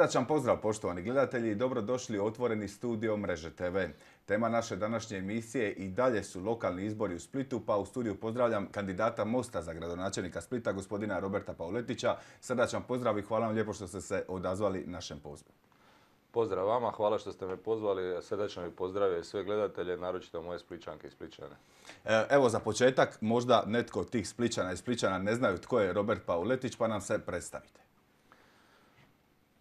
Srdačan pozdrav poštovani gledatelji i dobrodošli u Otvoreni studio Mreže TV. Tema naše današnje emisije i dalje su lokalni izbori u Splitu, pa u studiju pozdravljam kandidata Mosta za gradonačelnika Splita, gospodina Roberta Pauletića. Srdačan pozdrav i hvala vam lijepo što ste se odazvali našem pozdravu Pozdrav vama, hvala što ste me pozvali, srdačno mi pozdravio i sve gledatelje, naročito moje Spličanke i Spličane. E, evo za početak, možda netko od tih Spličana i Spličana ne znaju tko je Robert Pauletić, pa nam se predstavite.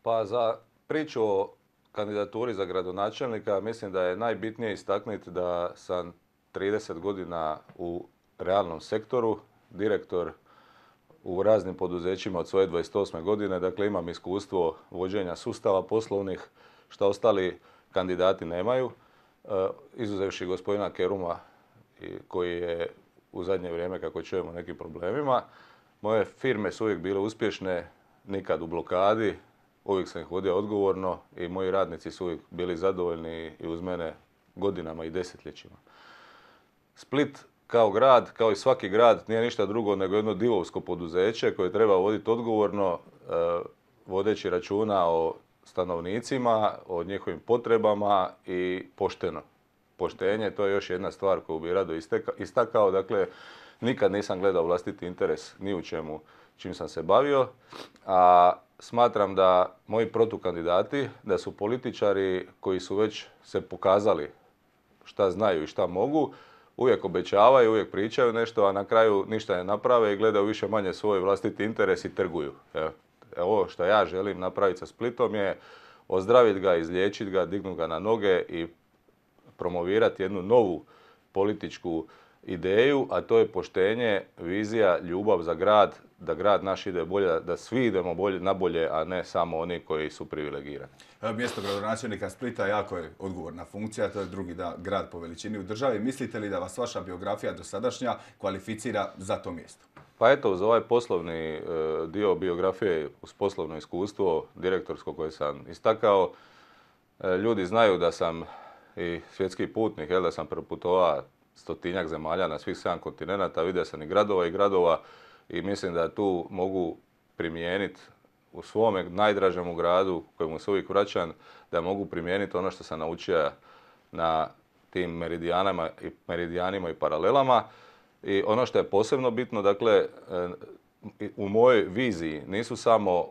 Pa za priču o kandidaturi za gradonačelnika mislim da je najbitnije istaknuti da sam 30 godina u realnom sektoru, direktor u raznim poduzećima od svoje 28. godine, dakle imam iskustvo vođenja sustava poslovnih što ostali kandidati nemaju, e, izuzevši gospodina Keruma koji je u zadnje vrijeme kako čujemo nekim problemima. Moje firme su uvijek bile uspješne, nikad u blokadi, uvijek sam ih vodio odgovorno i moji radnici su uvijek bili zadovoljni i uz mene godinama i desetljećima. Split kao grad, kao i svaki grad, nije ništa drugo nego jedno divovsko poduzeće koje treba voditi odgovorno, e, vodeći računa o stanovnicima, o njihovim potrebama i pošteno. Poštenje, to je još jedna stvar koju bi rado istakao. Dakle, nikad nisam gledao vlastiti interes ni u čemu čim sam se bavio, a smatram da moji protukandidati, da su političari koji su već se pokazali šta znaju i šta mogu, uvijek obećavaju, uvijek pričaju nešto, a na kraju ništa ne naprave i gledaju više manje svoj vlastiti interes i trguju. Evo, e, ovo što ja želim napraviti sa Splitom je ozdraviti ga, izliječiti ga, dignuti ga na noge i promovirati jednu novu političku ideju, a to je poštenje, vizija, ljubav za grad, da grad naš ide bolje, da svi idemo bolje, na bolje, a ne samo oni koji su privilegirani. Mjesto gradonačelnika Splita jako je odgovorna funkcija, to je drugi da, grad po veličini u državi. Mislite li da vas vaša biografija dosadašnja kvalificira za to mjesto? Pa eto, za ovaj poslovni e, dio biografije uz poslovno iskustvo, direktorsko koje sam istakao, e, ljudi znaju da sam i svjetski putnik, jel, da sam preputovao stotinjak zemalja na svih sedam kontinenta, vidio sam i gradova i gradova i mislim da tu mogu primijeniti u svome najdražemu gradu kojemu se uvijek vraćam, da mogu primijeniti ono što sam naučio na tim i, meridijanima i paralelama. I ono što je posebno bitno, dakle, e, u mojoj viziji nisu samo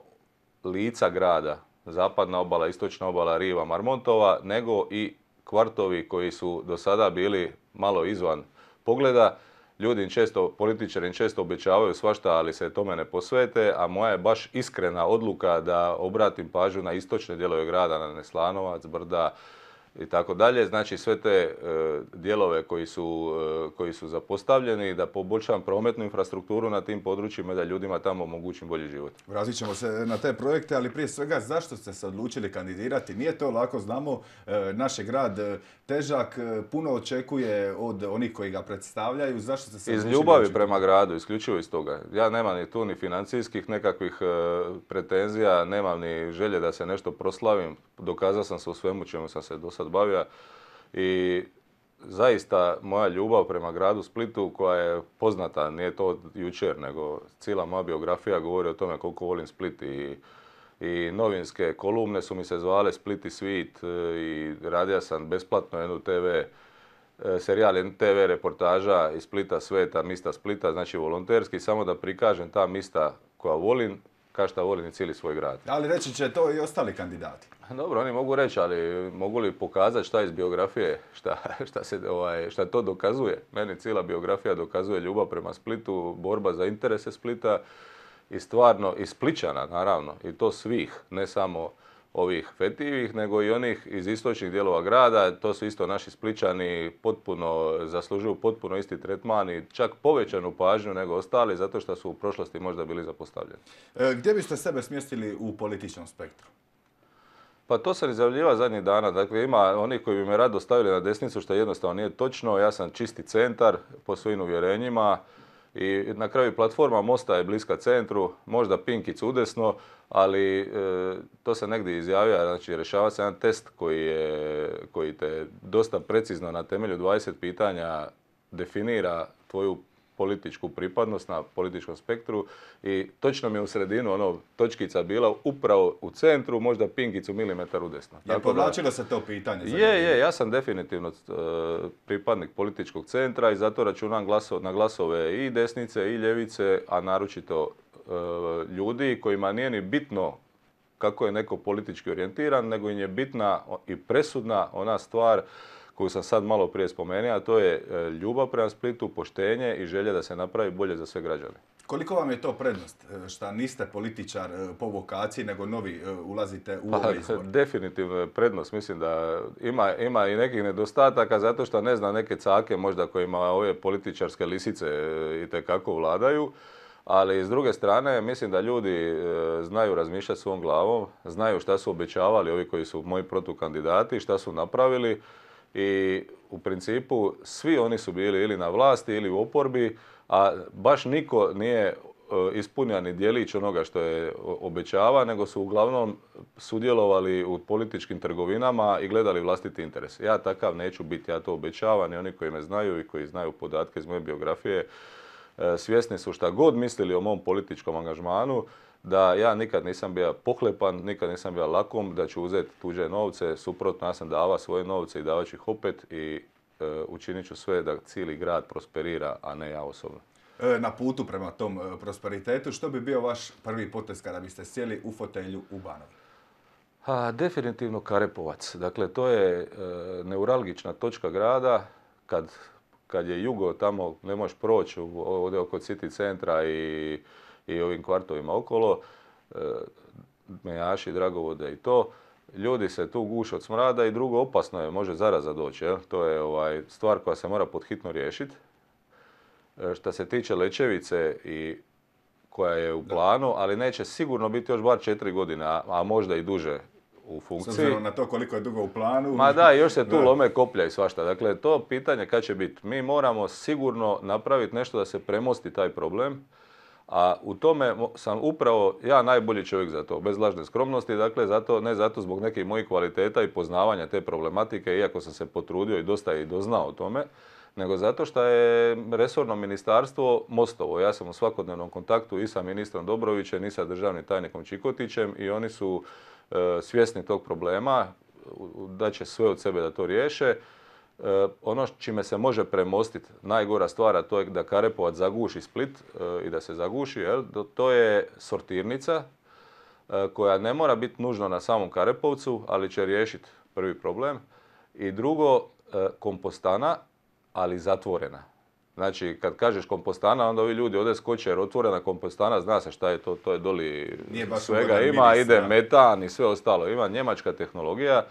lica grada, zapadna obala, istočna obala, riva, marmontova, nego i kvartovi koji su do sada bili malo izvan pogleda. Ljudi im često, političari im često obećavaju svašta, ali se tome ne posvete, a moja je baš iskrena odluka da obratim pažnju na istočne dijelove grada, na Neslanovac, Brda, i tako dalje. Znači sve te e, dijelove koji su, e, koji su zapostavljeni da poboljšam prometnu infrastrukturu na tim područjima da ljudima tamo omogućim bolji život. Vratit ćemo se na te projekte, ali prije svega zašto ste se odlučili kandidirati? Nije to lako, znamo, e, naš je grad težak, puno očekuje od onih koji ga predstavljaju. Zašto se Iz ljubavi znači- prema gradu, isključivo iz toga. Ja nemam ni tu ni financijskih nekakvih pretenzija, nemam ni želje da se nešto proslavim. Dokazao sam se u svemu čemu sam se do sad bavio i zaista moja ljubav prema gradu Splitu koja je poznata, nije to od jučer, nego cijela moja biografija govori o tome koliko volim Split i, i novinske kolumne su mi se zvale Split i Svit e, i radio sam besplatno jednu TV e, serijal TV reportaža iz Splita sveta, mista Splita, znači volonterski, samo da prikažem ta mista koja volim Kašta volim i cijeli svoj grad. Ali reći će to i ostali kandidati. Dobro, oni mogu reći, ali mogu li pokazati šta iz biografije, šta, šta, se, ovaj, šta to dokazuje. Meni cijela biografija dokazuje ljubav prema Splitu, borba za interese Splita i stvarno, i Spličana naravno, i to svih, ne samo ovih fetivih, nego i onih iz istočnih dijelova grada. To su isto naši spličani potpuno zaslužuju potpuno isti tretman i čak povećanu pažnju nego ostali zato što su u prošlosti možda bili zapostavljeni. E, gdje biste sebe smjestili u političnom spektru? Pa to sam izjavljivao zadnjih dana. Dakle, ima onih koji bi me rado stavili na desnicu, što jednostavno nije točno. Ja sam čisti centar po svojim uvjerenjima. I na kraju platforma Mosta je bliska centru, možda Pinkic udesno, ali e, to se negdje izjavio, znači rješava se jedan test koji, koji te dosta precizno na temelju 20 pitanja definira tvoju političku pripadnost na političkom spektru i točno mi je u sredinu ono točkica bila upravo u centru, možda pingicu milimetar udesno. Je povlačilo se to pitanje? je, je, ja sam definitivno e, pripadnik političkog centra i zato računam na glasove i desnice i ljevice, a naročito e, ljudi kojima nije ni bitno kako je neko politički orijentiran, nego im je bitna i presudna ona stvar koju sam sad malo prije spomenuo, a to je e, ljubav prema Splitu, poštenje i želje da se napravi bolje za sve građane. Koliko vam je to prednost? E, što niste političar e, po vokaciji, nego novi ulazite u pa, izbor? Definitivno je prednost. Mislim da ima, i nekih nedostataka zato što ne zna neke cake možda kojima ove političarske lisice kako vladaju. Ali s druge strane, mislim da ljudi znaju razmišljati svom glavom, znaju šta su obećavali ovi koji su moji protukandidati, šta su napravili i u principu svi oni su bili ili na vlasti ili u oporbi, a baš niko nije e, ispunio ni djelić onoga što je obećava, nego su uglavnom sudjelovali u političkim trgovinama i gledali vlastiti interes. Ja takav neću biti, ja to obećavam i oni koji me znaju i koji znaju podatke iz moje biografije e, svjesni su šta god mislili o mom političkom angažmanu, da ja nikad nisam bio pohlepan, nikad nisam bio lakom, da ću uzeti tuđe novce, suprotno ja sam dava svoje novce i davat ću ih opet i e, učinit ću sve da cijeli grad prosperira, a ne ja osobno. E, na putu prema tom e, prosperitetu, što bi bio vaš prvi potez kada biste sjeli u fotelju u Banovi? A, definitivno Karepovac. Dakle, to je e, neuralgična točka grada kad, kad je jugo tamo, ne možeš proći ovdje oko city centra i i ovim kvartovima okolo, e, mejaši, dragovode i to, ljudi se tu guše od smrada i drugo opasno je, može zaraza doći. Jel? To je ovaj, stvar koja se mora podhitno riješiti. E, što se tiče Lečevice i koja je u planu, ali neće sigurno biti još bar četiri godine, a, a možda i duže u funkciji. S na to koliko je dugo u planu. Ma da, još se tu lome koplja i svašta. Dakle, to pitanje kad će biti. Mi moramo sigurno napraviti nešto da se premosti taj problem a u tome sam upravo ja najbolji čovjek za to, bez lažne skromnosti, dakle zato, ne zato zbog nekih mojih kvaliteta i poznavanja te problematike, iako sam se potrudio i dosta i doznao o tome, nego zato što je resorno ministarstvo Mostovo. Ja sam u svakodnevnom kontaktu i sa ministrom Dobrovićem i sa državnim tajnikom Čikotićem i oni su e, svjesni tog problema, da će sve od sebe da to riješe. E, ono čime se može premostiti najgora stvar, a to je da Karepovac zaguši Split e, i da se zaguši, to je sortirnica e, koja ne mora biti nužno na samom Karepovcu, ali će riješiti prvi problem. I drugo, kompostana, ali zatvorena. Znači, kad kažeš kompostana, onda ovi ljudi ode skoče jer otvorena kompostana, zna se šta je to, to je doli svega ima, ide metan i sve ostalo. Ima njemačka tehnologija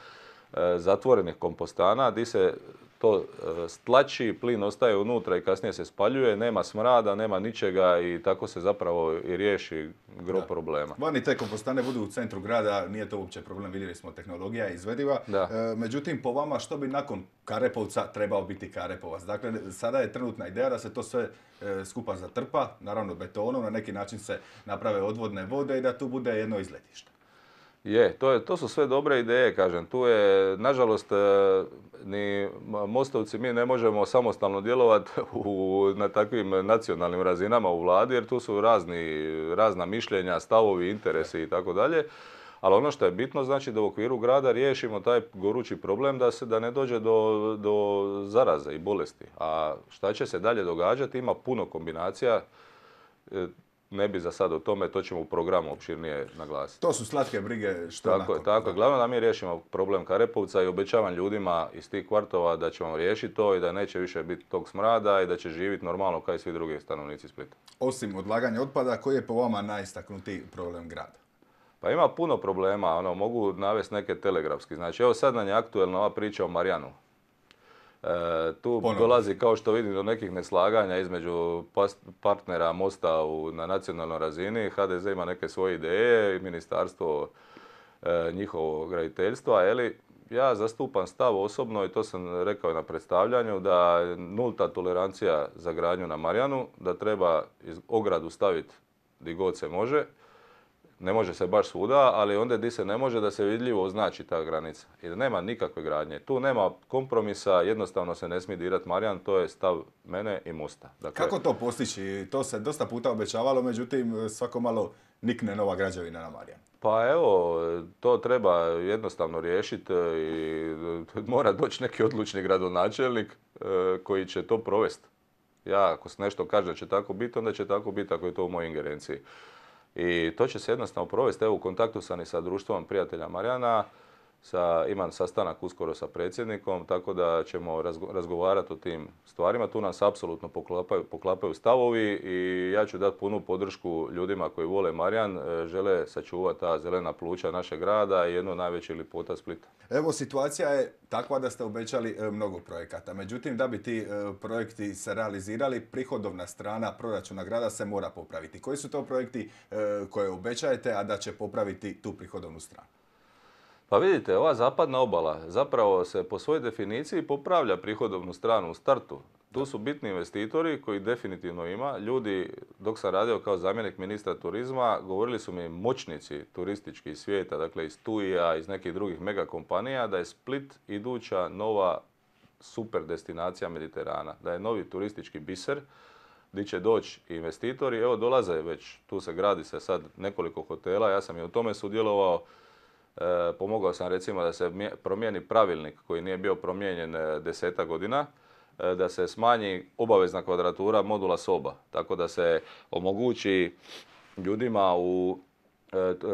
E, zatvorenih kompostana gdje se to e, stlači, plin ostaje unutra i kasnije se spaljuje, nema smrada, nema ničega i tako se zapravo i riješi gro problema. problema. Vani te kompostane budu u centru grada, nije to uopće problem, vidjeli smo tehnologija je izvediva. E, međutim, po vama što bi nakon Karepovca trebao biti Karepovac? Dakle, sada je trenutna ideja da se to sve skupa zatrpa, naravno betonom, na neki način se naprave odvodne vode i da tu bude jedno izletište. Je, to, je, to su sve dobre ideje, kažem. Tu je, nažalost, e, ni mostovci mi ne možemo samostalno djelovati u, na takvim nacionalnim razinama u vladi, jer tu su razni, razna mišljenja, stavovi, interesi i tako dalje. Ali ono što je bitno, znači da u okviru grada riješimo taj gorući problem da se da ne dođe do, do zaraze i bolesti. A šta će se dalje događati, ima puno kombinacija e, ne bi za sad o tome, to ćemo u programu opširnije naglasiti. To su slatke brige što tako, nakon. Tako je, glavno da mi riješimo problem Karepovca i obećavam ljudima iz tih kvartova da ćemo riješiti to i da neće više biti tog smrada i da će živjeti normalno kao i svi drugi stanovnici Splita. Osim odlaganja otpada, koji je po vama najistaknutiji problem grada? Pa ima puno problema, ono, mogu navesti neke telegrafski. Znači, evo sad nam je aktuelna ova priča o Marijanu. E, tu dolazi kao što vidim do nekih neslaganja između partnera Mosta na nacionalnoj razini. HDZ ima neke svoje ideje, ministarstvo njihovo e, njihovog graditeljstva. ja zastupam stav osobno i to sam rekao i na predstavljanju da nulta tolerancija za gradnju na Marjanu, da treba ogradu staviti gdje god se može ne može se baš svuda, ali onda di se ne može da se vidljivo označi ta granica. da nema nikakve gradnje. Tu nema kompromisa, jednostavno se ne smije dirati Marijan, to je stav mene i Musta. Dakle, Kako to postići? To se dosta puta obećavalo, međutim svako malo nikne nova građevina na Marijan. Pa evo, to treba jednostavno riješiti e, i e, mora doći neki odlučni gradonačelnik e, koji će to provesti. Ja ako se nešto kaže da će tako biti, onda će tako biti ako je to u mojoj ingerenciji. I to će se jednostavno provesti. Evo u kontaktu sam i sa društvom prijatelja Marijana sa, imam sastanak uskoro sa predsjednikom, tako da ćemo razgovarati o tim stvarima. Tu nas apsolutno poklapaju, poklapaju stavovi i ja ću dati punu podršku ljudima koji vole Marijan, e, žele sačuvati ta zelena pluća našeg grada i jedno najveći lipota Splita. Evo, situacija je takva da ste obećali e, mnogo projekata. Međutim, da bi ti e, projekti se realizirali, prihodovna strana proračuna grada se mora popraviti. Koji su to projekti koje obećajete, a da će popraviti tu prihodovnu stranu? Pa vidite, ova zapadna obala zapravo se po svojoj definiciji popravlja prihodovnu stranu u startu. Tu su bitni investitori koji definitivno ima. Ljudi, dok sam radio kao zamjenik ministra turizma, govorili su mi moćnici turističkih svijeta, dakle iz Tuija, iz nekih drugih megakompanija, da je Split iduća nova super destinacija Mediterana, da je novi turistički biser gdje će doći investitori. Evo dolaze već, tu se gradi se sad nekoliko hotela, ja sam i u tome sudjelovao. E, pomogao sam recimo da se promijeni pravilnik koji nije bio promijenjen e, deseta godina e, da se smanji obavezna kvadratura modula soba, tako da se omogući ljudima u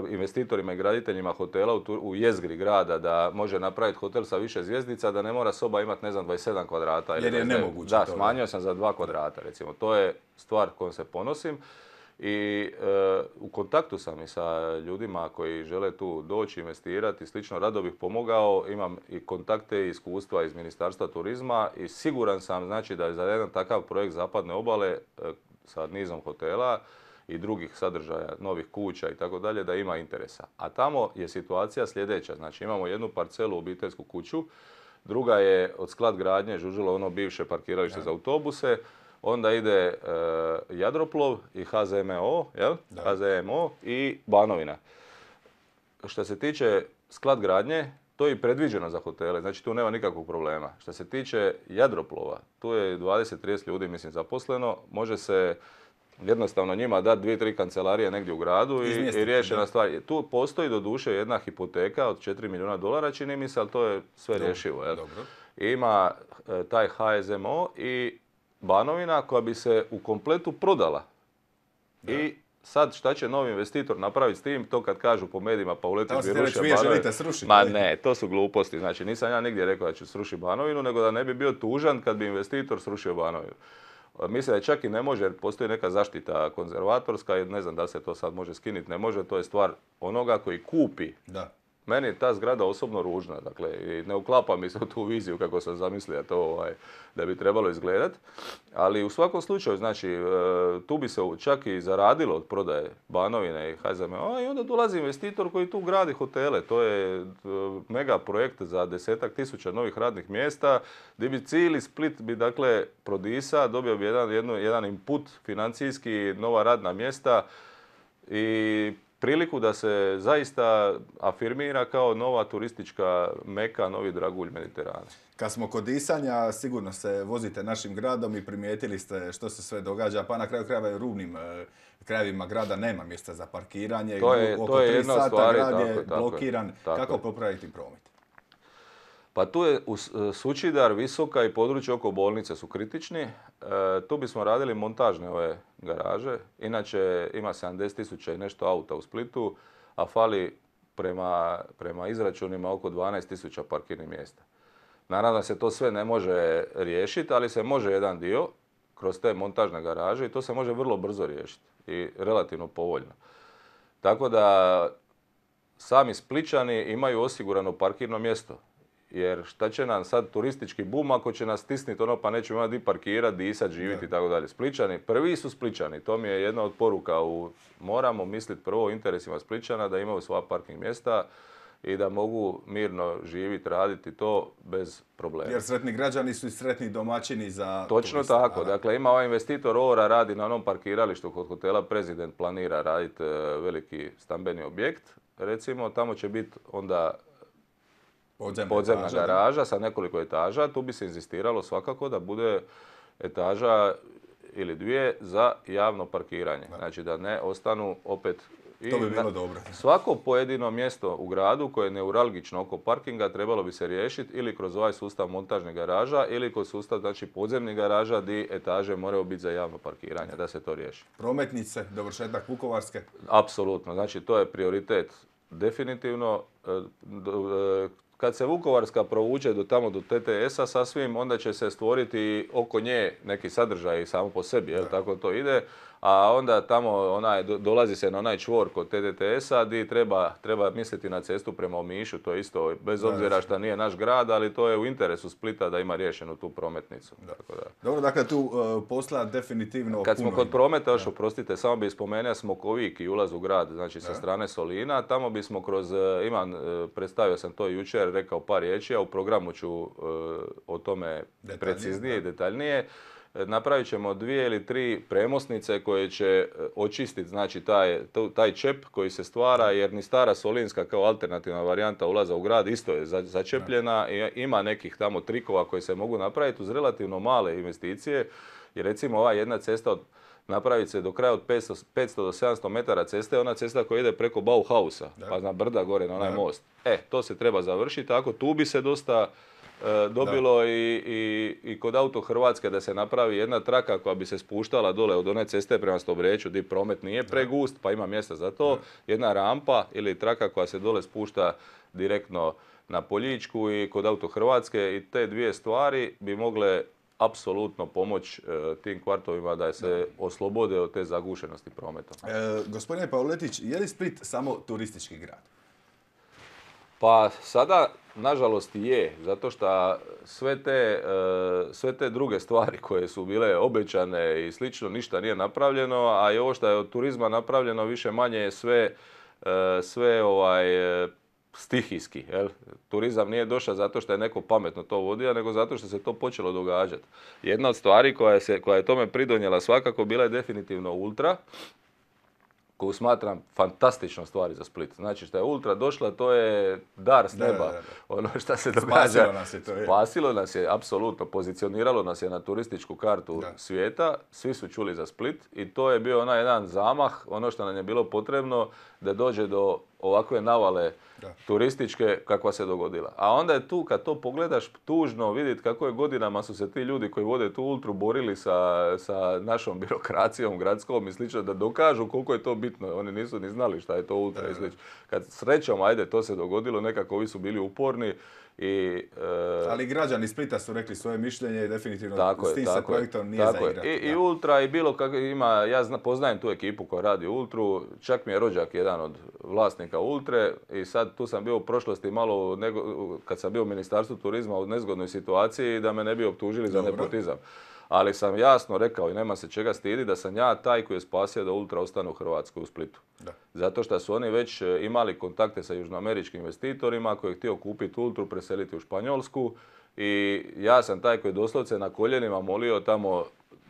investitorima i graditeljima hotela u jezgri grada da može napraviti hotel sa više zvjezdica, da ne mora soba imati, ne znam, 27 kvadrata. Jer je nemoguće. Da, smanjio sam za dva kvadrata, recimo. To je stvar kojom se ponosim. I e, u kontaktu sam i sa ljudima koji žele tu doći, investirati, slično, rado bih pomogao. Imam i kontakte i iskustva iz Ministarstva turizma i siguran sam znači, da je za jedan takav projekt Zapadne obale e, sa nizom hotela i drugih sadržaja, novih kuća i tako dalje, da ima interesa. A tamo je situacija sljedeća. Znači imamo jednu parcelu, obiteljsku kuću, druga je od sklad gradnje, žužilo ono bivše parkiralište za autobuse, onda ide e, Jadroplov i HZMO, jel? HZMO i Banovina. Što se tiče sklad gradnje, to je i predviđeno za hotele, znači tu nema nikakvog problema. Što se tiče Jadroplova, tu je 20-30 ljudi mislim zaposleno, može se jednostavno njima dati dvije, tri kancelarije negdje u gradu i, i riješena stvar. Tu postoji do duše jedna hipoteka od 4 milijuna dolara, čini mi se, ali to je sve rješivo. Jel? Ima e, taj HSMO i Banovina koja bi se u kompletu prodala. I sad šta će novi investitor napraviti s tim, to kad kažu po medijima pa uleti bi rušio Banovinu. Ma ne, to su gluposti. Znači nisam ja nigdje rekao da ću srušiti Banovinu, nego da ne bi bio tužan kad bi investitor srušio Banovinu. E, mislim da čak i ne može, jer postoji neka zaštita konzervatorska i ne znam da se to sad može skiniti, ne može, to je stvar onoga koji kupi da. Meni je ta zgrada osobno ružna, dakle, i ne uklapa mi se u tu viziju kako sam zamislio to, ovaj, da bi trebalo izgledat. Ali u svakom slučaju, znači, e, tu bi se čak i zaradilo od prodaje Banovine i HZMO, i onda dolazi investitor koji tu gradi hotele. To je e, mega projekt za desetak tisuća novih radnih mjesta, gdje bi cijeli Split bi, dakle, prodisa, dobio bi jedan, jedan input financijski, nova radna mjesta i priliku da se zaista afirmira kao nova turistička meka, novi dragulj Mediterana. Kad smo kod Isanja, sigurno se vozite našim gradom i primijetili ste što se sve događa, pa na kraju krajeva i rubnim e, krajevima grada nema mjesta za parkiranje. To je, Oko je tri sata grad je blokiran. Kako popraviti promet? Pa tu je e, Sučidar, Visoka i područje oko bolnice su kritični. E, tu bismo radili montažne ove garaže. Inače ima 70 tisuća i nešto auta u Splitu, a fali prema, izračunima oko 12 tisuća parkirnih mjesta. Naravno se to sve ne može riješiti, ali se može jedan dio kroz te montažne garaže i to se može vrlo brzo riješiti i relativno povoljno. Tako da sami Spličani imaju osigurano parkirno mjesto jer šta će nam sad turistički bum ako će nas stisniti ono pa nećemo imati di parkirati, disat, živjeti i tako dalje. Spličani, prvi su Spličani, to mi je jedna od poruka. U, moramo misliti prvo o interesima Spličana da imaju svoja parking mjesta i da mogu mirno živjeti, raditi to bez problema. Jer sretni građani su i sretni domaćini za... Točno tako. Dakle, ima ovaj investitor ORA radi na onom parkiralištu kod hotela Prezident planira raditi e, veliki stambeni objekt. Recimo, tamo će biti onda podzemna, garaža sa nekoliko etaža. Tu bi se inzistiralo svakako da bude etaža ili dvije za javno parkiranje. Znači da ne ostanu opet... I to bi bilo dobro. Svako pojedino mjesto u gradu koje je neuralgično oko parkinga trebalo bi se riješiti ili kroz ovaj sustav montažnih garaža ili kroz sustav znači, podzemnih garaža di etaže moraju biti za javno parkiranje, da se to riješi. Prometnice, dovršetak Vukovarske? Apsolutno, znači to je prioritet definitivno. E, e, kad se Vukovarska provuđe do tamo do TTS-a sasvim, onda će se stvoriti oko nje neki sadržaj samo po sebi, jel tako to ide a onda tamo onaj, dolazi se na onaj čvor kod TDTS-a di treba, treba misliti na cestu prema Omišu, to je isto, bez obzira što nije naš grad, ali to je u interesu Splita da ima riješenu tu prometnicu. Da. Tako da. Dobro, dakle tu e, posla definitivno Kad smo kod prometa, još oprostite, samo bi spomenuo Smokovik i ulaz u grad, znači sa strane Solina, tamo bismo kroz, e, imam, e, predstavio sam to jučer, rekao par riječi, a u programu ću o tome preciznije i detaljnije napravit ćemo dvije ili tri premosnice koje će e, očistiti znači, taj, taj čep koji se stvara jer ni stara Solinska kao alternativna varijanta ulaza u grad isto je začepljena i ima nekih tamo trikova koji se mogu napraviti uz relativno male investicije. I recimo ova jedna cesta od napraviti se do kraja od 500, do 700 metara ceste, ona cesta koja ide preko Bauhausa, pa na brda gore na onaj most. E, to se treba završiti, tako tu bi se dosta E, dobilo i, i, i kod Auto Hrvatske da se napravi jedna traka koja bi se spuštala dole od one ceste prema Stobreću gdje promet nije pregust pa ima mjesta za to. Jedna rampa ili traka koja se dole spušta direktno na Poljičku i kod Auto Hrvatske i te dvije stvari bi mogle apsolutno pomoć e, tim kvartovima da se oslobode od te zagušenosti prometa. E, gospodine Pauletić, je li Split samo turistički grad? Pa sada, nažalost, je, zato što sve te, e, sve te druge stvari koje su bile obećane i slično, ništa nije napravljeno, a i ovo što je od turizma napravljeno više manje je sve, e, sve ovaj, e, stihijski. Jel? Turizam nije došao zato što je neko pametno to vodio, nego zato što se to počelo događati. Jedna od stvari koja, se, koja je tome pridonjela svakako bila je definitivno ultra, koju smatram fantastičnom stvari za Split. Znači što je Ultra došla, to je dar s neba. Ono šta se događa. Spasilo nas je to. Je. Spasilo nas je, apsolutno. Pozicioniralo nas je na turističku kartu svijeta. Svi su čuli za Split i to je bio onaj jedan zamah, ono što nam je bilo potrebno da dođe do ovakve navale turističke kakva se dogodila. A onda je tu, kad to pogledaš, tužno vidjeti kako je godinama su se ti ljudi koji vode tu ultru borili sa, sa našom birokracijom gradskom i slično, da dokažu koliko je to bitno. Oni nisu ni znali šta je to ultra da, i Kad srećom, ajde, to se dogodilo, nekako ovi su bili uporni i, e, Ali građani Splita su rekli svoje mišljenje i definitivno tako s tim se projektom nije tako I, I Ultra i bilo kako ima, ja poznajem tu ekipu koja radi Ultru, čak mi je rođak jedan od vlasnika Ultre i sad tu sam bio u prošlosti malo, nego, kad sam bio u Ministarstvu turizma u nezgodnoj situaciji da me ne bi optužili za nepotizam ali sam jasno rekao i nema se čega stidi da sam ja taj koji je spasio da Ultra ostane u Hrvatskoj u Splitu. Zato što su oni već e, imali kontakte sa južnoameričkim investitorima koji je htio kupiti Ultru, preseliti u Španjolsku i ja sam taj koji je doslovce na koljenima molio tamo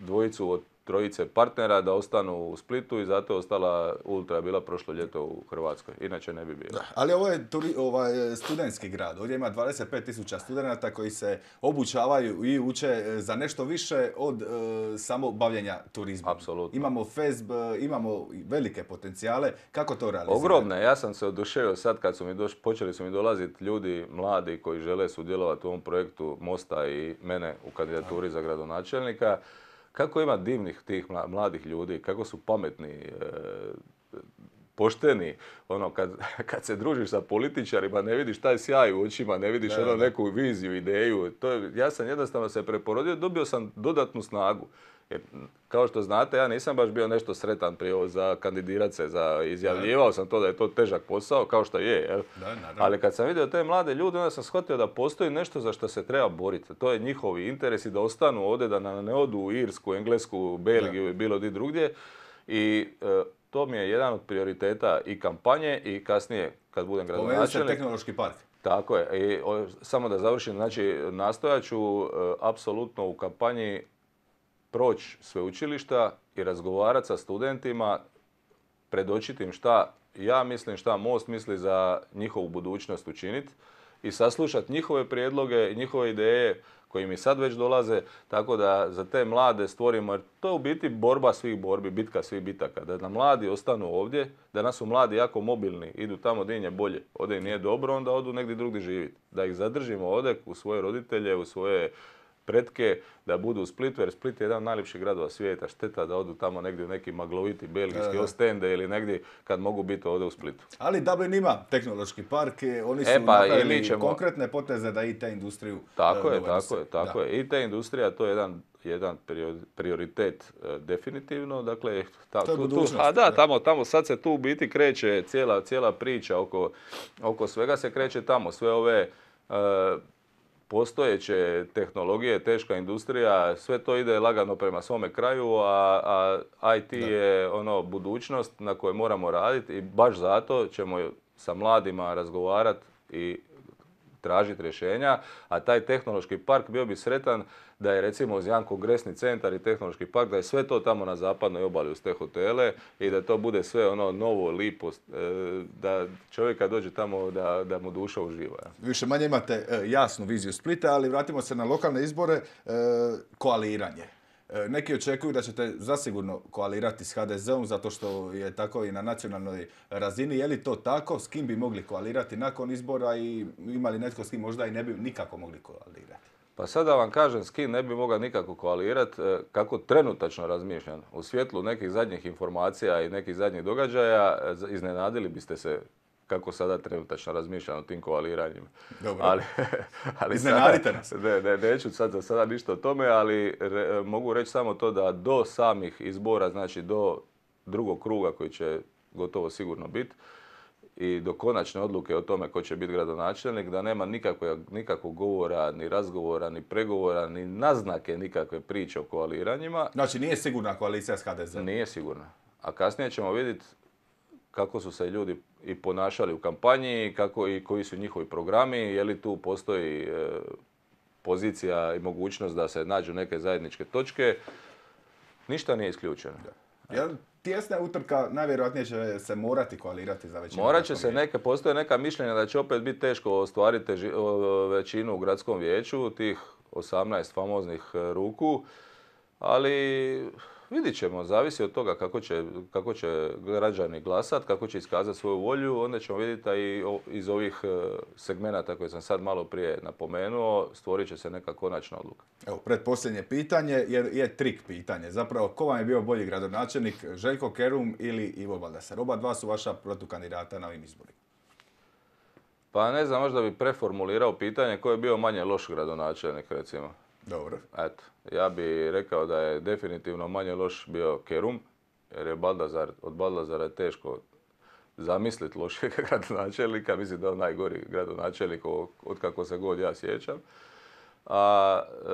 dvojicu od trojice partnera da ostanu u Splitu i zato je ostala Ultra bila prošlo ljeto u Hrvatskoj. Inače ne bi bilo. ali ovo je turi, ovaj, studentski grad. Ovdje ima 25.000 studenata koji se obučavaju i uče e, za nešto više od e, samo bavljenja turizma. Apsolutno. Imamo FESB, imamo velike potencijale. Kako to realizirati? Ogromne. Ja sam se oduševio sad kad su mi počeli su mi dolaziti ljudi mladi koji žele sudjelovati u ovom projektu Mosta i mene u kandidaturi za gradonačelnika kako ima divnih tih mladih ljudi, kako su pametni, e, pošteni, ono, kad, kad se družiš sa političarima, ne vidiš taj sjaj u očima, ne vidiš ne, ono neku viziju, ideju. To ja sam jednostavno se preporodio, dobio sam dodatnu snagu. Jer, kao što znate, ja nisam baš bio nešto sretan prije za kandidirat se, za izjavljivao sam to da je to težak posao, kao što je. Ali kad sam vidio te mlade ljude, onda sam shvatio da postoji nešto za što se treba boriti. To je njihovi interesi da ostanu ovdje, da ne odu u Irsku, Englesku, Belgiju i bilo di drugdje. I e, to mi je jedan od prioriteta i kampanje i kasnije kad budem gradonačelnik. je tehnološki park. Tako je. I, samo da završim, znači nastojat ću e, apsolutno u kampanji proći sveučilišta i razgovarati sa studentima, predočiti im šta ja mislim, šta Most misli za njihovu budućnost učiniti i saslušati njihove prijedloge i njihove ideje koji mi sad već dolaze, tako da za te mlade stvorimo, jer to je u biti borba svih borbi, bitka svih bitaka, da nam mladi ostanu ovdje, da nas su mladi jako mobilni, idu tamo gdje im je bolje, ovdje im nije dobro, onda odu negdje drugdje živjeti. Da ih zadržimo ovdje u svoje roditelje, u svoje pretke da budu u Splitu, jer Split je jedan od najljepših gradova svijeta. Šteta da odu tamo negdje u neki magloviti belgijski ostende ili negdje kad mogu biti ovdje u Splitu. Ali Dublin ima tehnološki park, e, oni e, su e konkretne poteze da i te industriju... E, tako je, tako je, tako je. I te industrija, to je jedan jedan prioritet definitivno. Dakle, to tu, tu, a da, tamo, tamo sad se tu u biti kreće cijela, cijela priča oko, oko svega se kreće tamo. Sve ove postojeće tehnologije, teška industrija, sve to ide lagano prema svome kraju, a, a IT je ono budućnost na kojoj moramo raditi i baš zato ćemo sa mladima razgovarati i tražiti rješenja, a taj tehnološki park bio bi sretan da je recimo uz jedan kongresni centar i tehnološki park, da je sve to tamo na zapadnoj obali uz te hotele i da to bude sve ono novo, lipo, e, da čovjek kad dođe tamo da, da mu duša uživa. Više manje imate e, jasnu viziju Splita, ali vratimo se na lokalne izbore, e, koaliranje. E, neki očekuju da ćete zasigurno koalirati s HDZ-om zato što je tako i na nacionalnoj razini. Je li to tako? S kim bi mogli koalirati nakon izbora i imali netko s kim možda i ne bi nikako mogli koalirati? Pa sad da vam kažem s kim ne bi mogao nikako koalirati, e, kako trenutačno razmišljam. U svjetlu nekih zadnjih informacija i nekih zadnjih događaja e, iznenadili biste se kako sada trenutačno razmišljam o tim koaliranjima. Dobro. Ali, ali Iznenadite nas. Ne, neću sad za sada ništa o tome, ali e, mogu reći samo to da do samih izbora, znači do drugog kruga koji će gotovo sigurno biti, i do konačne odluke o tome ko će biti gradonačelnik, da nema nikakvog govora, ni razgovora, ni pregovora, ni naznake nikakve priče o koaliranjima. Znači nije sigurna koalicija s hdz Nije sigurna. A kasnije ćemo vidjeti kako su se ljudi i ponašali u kampanji, kako i koji su njihovi programi, je li tu postoji e, pozicija i mogućnost da se nađu neke zajedničke točke. Ništa nije isključeno. Jel tijesna utrka najvjerojatnije će se morati koalirati za većinu? Morat će se neke, postoje neka mišljenja da će opet biti teško ostvariti većinu u gradskom vijeću, tih 18 famoznih e, ruku, ali Vidit ćemo, zavisi od toga kako će, kako će građani glasat, kako će iskazati svoju volju, onda ćemo vidjeti da i iz ovih e, segmenata koje sam sad malo prije napomenuo, stvorit će se neka konačna odluka. Evo, predposljednje pitanje, jer je trik pitanje. Zapravo, ko vam je bio bolji gradonačelnik, Željko Kerum ili Ivo Baldasar? Oba dva su vaša protukandidata na ovim izborima. Pa ne znam, možda bi preformulirao pitanje ko je bio manje loš gradonačelnik, recimo. Dobro. Eto, ja bih rekao da je definitivno manje loš bio Kerum, jer je Baldazar, od Baldazara je teško zamisliti lošeg gradonačelnika, mislim da je on najgori gradonačelnik od kako se god ja sjećam. A e,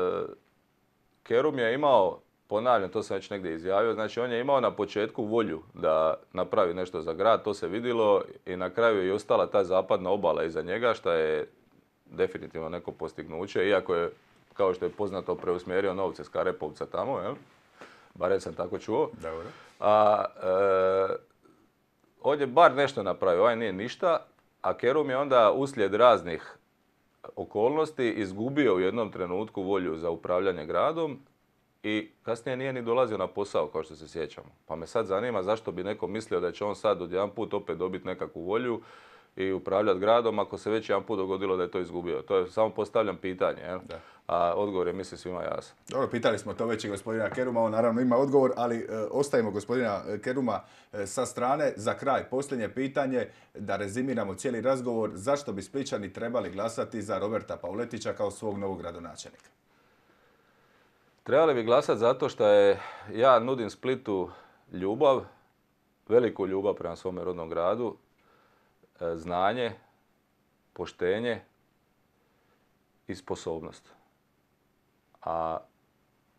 Kerum je imao, ponavljam, to sam već negdje izjavio, znači on je imao na početku volju da napravi nešto za grad, to se vidilo i na kraju je i ostala ta zapadna obala iza njega, što je definitivno neko postignuće, iako je kao što je poznato, preusmjerio novce s Karepovca tamo, jel? Barem sam tako čuo. Dobro. A, e, bar nešto napravio, ovaj nije ništa, a Kerum je onda uslijed raznih okolnosti izgubio u jednom trenutku volju za upravljanje gradom i kasnije nije ni dolazio na posao, kao što se sjećamo. Pa me sad zanima zašto bi neko mislio da će on sad odjedanput opet dobiti nekakvu volju i upravljati gradom ako se već jedan put dogodilo da je to izgubio. To je samo postavljam pitanje. A odgovor je mislim svima jasno. Dobro, pitali smo to već i gospodina Keruma, on naravno ima odgovor, ali e, ostavimo gospodina e, Keruma e, sa strane. Za kraj, posljednje pitanje, da rezimiramo cijeli razgovor, zašto bi Spličani trebali glasati za Roberta Pauletića kao svog novog gradonačelnika? Trebali bi glasati zato što je, ja nudim Splitu ljubav, veliku ljubav prema svome rodnom gradu E, znanje, poštenje i sposobnost. A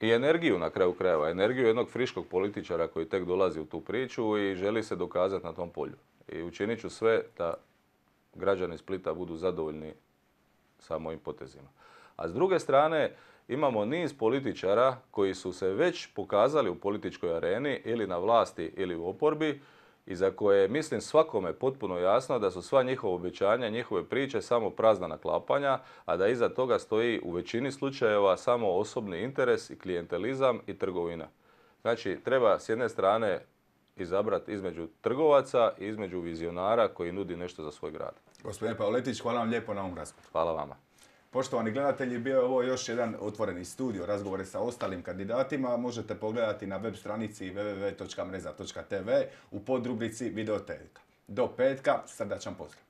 i energiju na kraju krajeva, energiju jednog friškog političara koji tek dolazi u tu priču i želi se dokazati na tom polju. I učinit ću sve da građani Splita budu zadovoljni sa mojim potezima. A s druge strane, imamo niz političara koji su se već pokazali u političkoj areni ili na vlasti ili u oporbi, i za koje mislim svakome potpuno jasno da su sva njihova obećanja, njihove priče samo prazna naklapanja, a da iza toga stoji u većini slučajeva samo osobni interes i klijentelizam i trgovina. Znači, treba s jedne strane izabrati između trgovaca i između vizionara koji nudi nešto za svoj grad. Gospodine Pavletić, hvala vam lijepo na ovom razgovoru. Hvala vama. Poštovani gledatelji, bio je ovo još jedan otvoreni studio razgovore sa ostalim kandidatima. Možete pogledati na web stranici www.mreza.tv u podrubrici Videoteka. Do petka, srdačan pozdrav!